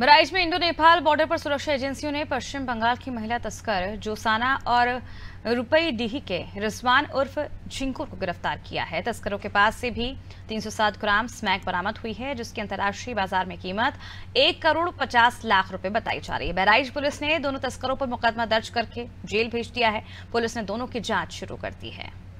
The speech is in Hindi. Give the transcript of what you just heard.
मराइज में इंडो नेपाल बॉर्डर पर सुरक्षा एजेंसियों ने पश्चिम बंगाल की महिला तस्कर जोसाना और रुपई डीही के रिजवान उर्फ झिंकुर को गिरफ्तार किया है तस्करों के पास से भी 307 ग्राम स्मैक बरामद हुई है जिसकी अंतर्राष्ट्रीय बाजार में कीमत एक करोड़ पचास लाख रुपए बताई जा रही है बहराइच पुलिस ने दोनों तस्करों पर मुकदमा दर्ज करके जेल भेज दिया है पुलिस ने दोनों की जाँच शुरू कर दी है